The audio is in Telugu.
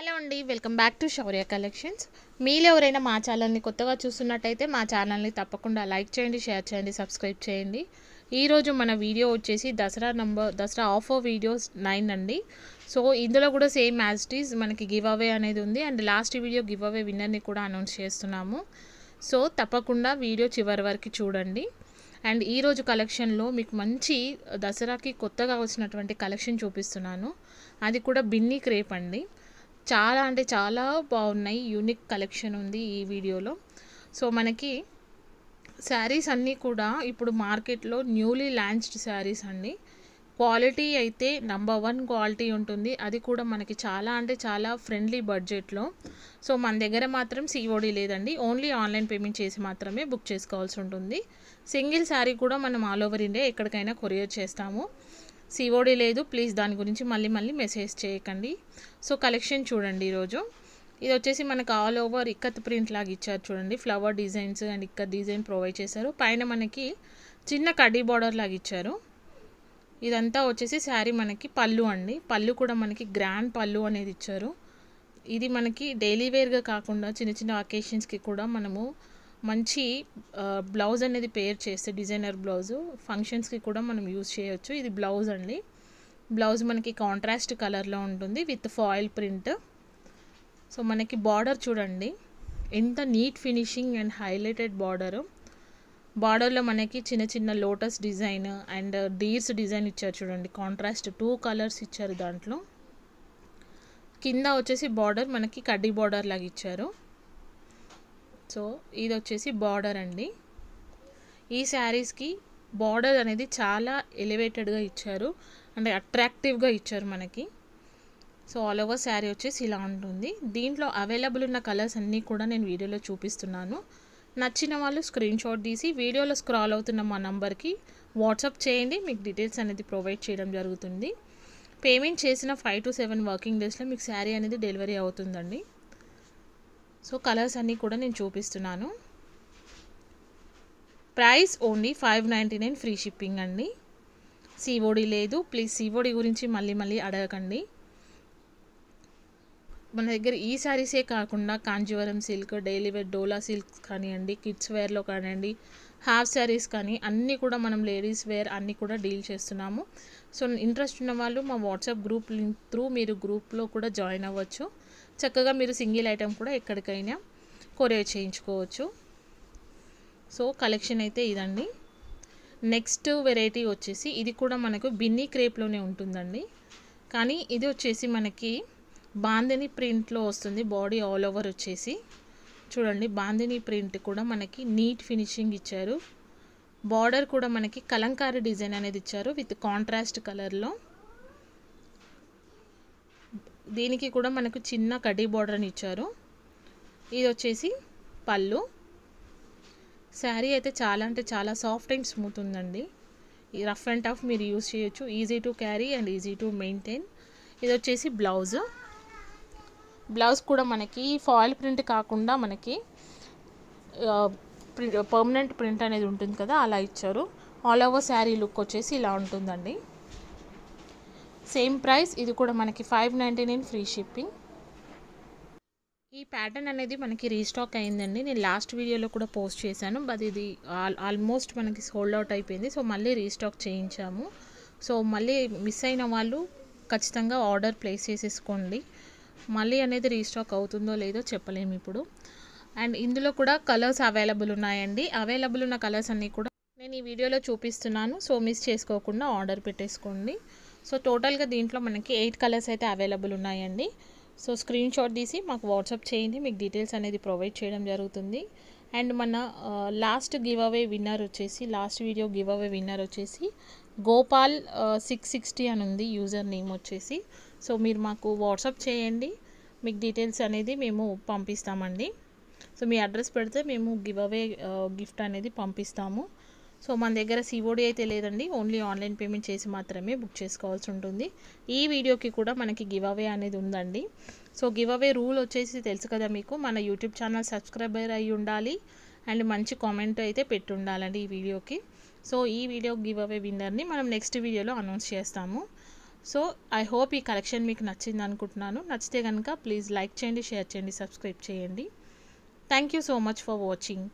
హలో అండి welcome back to Shaurya collections మీరు ఎవరైనా మా ఛానల్ని కొత్తగా చూస్తున్నట్టయితే మా ఛానల్ని తప్పకుండా లైక్ చేయండి షేర్ చేయండి సబ్స్క్రైబ్ చేయండి ఈరోజు మన వీడియో వచ్చేసి Dussehra number Dussehra offer videos nine అండి సో ఇందులో కూడా సేమ్ యాజ్ మనకి గివ్ అవే అనేది ఉంది and last video give away విన్నర్ని కూడా అనౌన్స్ చేస్తున్నాము సో తప్పకుండా వీడియో చివరి వరకు చూడండి అండ్ ఈరోజు కలెక్షన్లో మీకు మంచి దసరాకి కొత్తగా వచ్చినటువంటి కలెక్షన్ చూపిస్తున్నాను అది కూడా బిన్నీ క్రేప్ అండి చాలా అంటే చాలా బాగున్నాయి యూనిక్ కలెక్షన్ ఉంది ఈ వీడియోలో సో మనకి శారీస్ అన్నీ కూడా ఇప్పుడు మార్కెట్లో న్యూలీ లాంచ్డ్ శారీస్ అండి క్వాలిటీ అయితే నంబర్ వన్ క్వాలిటీ ఉంటుంది అది కూడా మనకి చాలా అంటే చాలా ఫ్రెండ్లీ బడ్జెట్లో సో మన దగ్గర మాత్రం సిఓడి లేదండి ఓన్లీ ఆన్లైన్ పేమెంట్ చేసి మాత్రమే బుక్ చేసుకోవాల్సి ఉంటుంది సింగిల్ శారీ కూడా మనం ఆల్ ఓవర్ ఇండియా ఎక్కడికైనా కొరియర్ చేస్తాము సిఓడి లేదు ప్లీజ్ దాని గురించి మళ్ళీ మళ్ళీ మెసేజ్ చేయకండి సో కలెక్షన్ చూడండి ఈరోజు ఇది వచ్చేసి మనకు ఆల్ ఓవర్ ఇక్కత్ ప్రింట్ లాగా ఇచ్చారు చూడండి flower designs and ikat design provide చేశారు పైన మనకి చిన్న కడ్డీ బార్డర్ లాగా ఇచ్చారు ఇదంతా వచ్చేసి శారీ మనకి పళ్ళు అండి పళ్ళు కూడా మనకి గ్రాండ్ పళ్ళు అనేది ఇచ్చారు ఇది మనకి డైలీ వేర్గా కాకుండా చిన్న చిన్న అకేషన్స్కి కూడా మనము మంచి బ్లౌజ్ అనేది పేర్ చేస్తే డిజైనర్ బ్లౌజు ఫంక్షన్స్కి కూడా మనం యూజ్ చేయవచ్చు ఇది బ్లౌజ్ అండి బ్లౌజ్ మనకి కాంట్రాస్ట్ కలర్లో ఉంటుంది విత్ ఫాయిల్ ప్రింట్ సో మనకి బార్డర్ చూడండి ఎంత neat finishing and highlighted border బార్డర్లో మనకి చిన్న చిన్న lotus design and deers design ఇచ్చారు చూడండి కాంట్రాస్ట్ టూ కలర్స్ ఇచ్చారు దాంట్లో కింద వచ్చేసి బార్డర్ మనకి కడ్డీ బార్డర్ లాగా ఇచ్చారు సో ఇది వచ్చేసి బార్డర్ అండి ఈ శారీస్కి బార్డర్ అనేది చాలా ఎలివేటెడ్గా ఇచ్చారు అంటే అట్రాక్టివ్గా ఇచ్చారు మనకి సో ఆల్ ఓవర్ శారీ వచ్చేసి ఇలా ఉంటుంది దీంట్లో అవైలబుల్ ఉన్న కలర్స్ అన్నీ కూడా నేను వీడియోలో చూపిస్తున్నాను నచ్చిన వాళ్ళు స్క్రీన్ షాట్ తీసి వీడియోలో స్క్రాల్ అవుతున్న మా నంబర్కి వాట్సాప్ చేయండి మీకు డీటెయిల్స్ అనేది ప్రొవైడ్ చేయడం జరుగుతుంది పేమెంట్ చేసిన ఫైవ్ టు సెవెన్ వర్కింగ్ డేస్లో మీకు శారీ అనేది డెలివరీ అవుతుందండి సో కలర్స్ అన్నీ కూడా నేను చూపిస్తున్నాను price only five ninety nine free shipping అండి సిఓడి లేదు ప్లీజ్ సిఓడి గురించి మళ్ళీ మళ్ళీ అడగకండి మన దగ్గర ఈ శారీసే కాకుండా Kanjeevaram silk daily wear Dola silks కానివ్వండి కిడ్స్ వేర్లో కానివ్వండి హాఫ్ శారీస్ కానీ అన్నీ కూడా మనం లేడీస్ వేర్ అన్నీ కూడా డీల్ చేస్తున్నాము సో ఇంట్రెస్ట్ ఉన్న వాళ్ళు మా వాట్సాప్ గ్రూప్ లింక్ త్రూ మీరు గ్రూప్లో కూడా జాయిన్ అవ్వచ్చు చక్కగా మీరు సింగిల్ ఐటెం కూడా ఎక్కడికైనా కొరియర్ చేయించుకోవచ్చు సో కలెక్షన్ అయితే ఇదండి నెక్స్ట్ వెరైటీ వచ్చేసి ఇది కూడా మనకు బిన్నీ క్రేప్లోనే ఉంటుందండి కానీ ఇది వచ్చేసి మనకి బాందిని ప్రింట్లో వస్తుంది బాడీ ఆల్ ఓవర్ వచ్చేసి చూడండి బాందిని ప్రింట్ కూడా మనకి నీట్ ఫినిషింగ్ ఇచ్చారు బార్డర్ కూడా మనకి కలంకారీ డిజైన్ అనేది ఇచ్చారు విత్ కాంట్రాస్ట్ కలర్లో దీనికి కూడా మనకు చిన్న కడ్డీ అని ఇచ్చారు ఇది వచ్చేసి పళ్ళు శారీ అయితే చాలా అంటే చాలా సాఫ్ట్ అండ్ స్మూత్ ఉందండి రఫ్ అండ్ టఫ్ మీరు యూజ్ చేయొచ్చు easy to carry and easy to maintain ఇది వచ్చేసి బ్లౌజ్ బ్లౌజ్ కూడా మనకి ఫాయిల్ ప్రింట్ కాకుండా మనకి పర్మనెంట్ ప్రింట్ అనేది ఉంటుంది కదా అలా ఇచ్చారు ఆల్ ఓవర్ శారీ లుక్ వచ్చేసి ఇలా ఉంటుందండి సేమ్ ప్రైస్ ఇది కూడా మనకి five ninety nine free shipping ఈ ప్యాటర్న్ అనేది మనకి రీస్టాక్ అయిందండి నేను లాస్ట్ వీడియోలో కూడా పోస్ట్ చేశాను బట్ ఇది ఆల్మోస్ట్ మనకి సోల్డ్ అవుట్ అయిపోయింది సో మళ్ళీ రీస్టాక్ చేయించాము సో మళ్ళీ మిస్ అయిన వాళ్ళు ఖచ్చితంగా ఆర్డర్ ప్లేస్ చేసేసుకోండి మళ్ళీ అనేది రీస్టాక్ అవుతుందో లేదో చెప్పలేము ఇప్పుడు అండ్ ఇందులో కూడా కలర్స్ అవైలబుల్ ఉన్నాయండి అవైలబుల్ ఉన్న కలర్స్ అన్నీ కూడా నేను ఈ వీడియోలో చూపిస్తున్నాను సో మిస్ చేసుకోకుండా ఆర్డర్ పెట్టేసుకోండి సో టోటల్గా దీంట్లో మనకి ఎయిట్ కలర్స్ అయితే అవైలబుల్ ఉన్నాయండి సో స్క్రీన్ షాట్ తీసి మాకు వాట్సాప్ చేయండి మీకు డీటెయిల్స్ అనేది ప్రొవైడ్ చేయడం జరుగుతుంది అండ్ మన లాస్ట్ గివ్ అవే విన్నర్ వచ్చేసి last video give away winner వచ్చేసి గోపాల్ సిక్స్ సిక్స్టీ అని ఉంది యూజర్ నేమ్ వచ్చేసి సో మీరు మాకు వాట్సాప్ చేయండి మీకు డీటెయిల్స్ అనేది మేము పంపిస్తామండి సో మీ అడ్రస్ పెడితే మేము గివ్ అవే గిఫ్ట్ అనేది పంపిస్తాము సో మన దగ్గర సిఓడి అయితే లేదండి ఓన్లీ ఆన్లైన్ పేమెంట్ చేసి మాత్రమే బుక్ చేసుకోవాల్సి ఉంటుంది ఈ వీడియోకి కూడా మనకి గివ్ అవే అనేది ఉందండి సో గివ్ అవే రూల్ వచ్చేసి తెలుసు కదా మీకు మన యూట్యూబ్ ఛానల్ సబ్స్క్రైబర్ అయి ఉండాలి అండ్ మంచి కామెంట్ అయితే పెట్టి ఉండాలండి ఈ వీడియోకి సో ఈ వీడియో గివ్ అవే విన్నర్ని మనం నెక్స్ట్ వీడియోలో అనౌన్స్ చేస్తాము సో ఐ హోప్ ఈ కలెక్షన్ మీకు నచ్చింది అనుకుంటున్నాను నచ్చితే కనుక ప్లీజ్ లైక్ చేయండి షేర్ చేయండి సబ్స్క్రైబ్ చేయండి thank you so much for watching